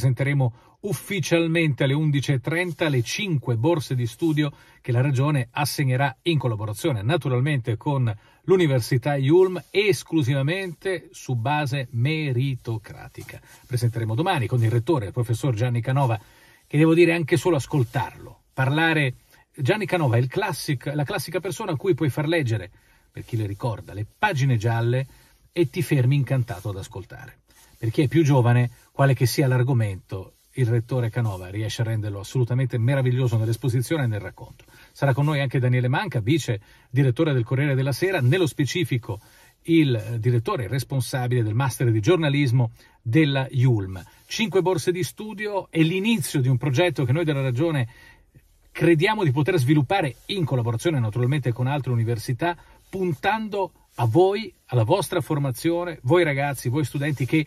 presenteremo ufficialmente alle 11.30 le 5 borse di studio che la Regione assegnerà in collaborazione naturalmente con l'Università Yulm esclusivamente su base meritocratica. Presenteremo domani con il rettore, il professor Gianni Canova, che devo dire anche solo ascoltarlo, parlare... Gianni Canova è classic, la classica persona a cui puoi far leggere, per chi le ricorda, le pagine gialle e ti fermi incantato ad ascoltare per chi è più giovane, quale che sia l'argomento, il rettore Canova riesce a renderlo assolutamente meraviglioso nell'esposizione e nel racconto. Sarà con noi anche Daniele Manca, vice direttore del Corriere della Sera, nello specifico il eh, direttore responsabile del master di giornalismo della IULM. Cinque borse di studio e l'inizio di un progetto che noi della Ragione crediamo di poter sviluppare in collaborazione naturalmente con altre università, puntando a voi, alla vostra formazione, voi ragazzi, voi studenti che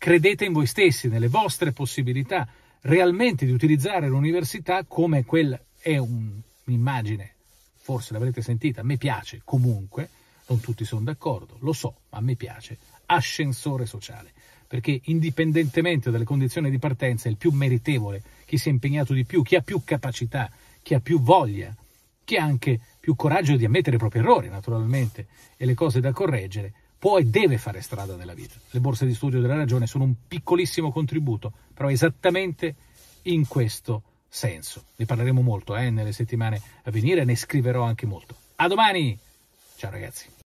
credete in voi stessi, nelle vostre possibilità realmente di utilizzare l'università come quel è un'immagine, forse l'avrete sentita, a me piace comunque, non tutti sono d'accordo, lo so, ma a me piace, ascensore sociale, perché indipendentemente dalle condizioni di partenza è il più meritevole, chi si è impegnato di più, chi ha più capacità, chi ha più voglia, chi ha anche più coraggio di ammettere i propri errori naturalmente e le cose da correggere, può e deve fare strada nella vita. Le borse di studio della ragione sono un piccolissimo contributo, però esattamente in questo senso. Ne parleremo molto eh, nelle settimane a venire, ne scriverò anche molto. A domani! Ciao ragazzi!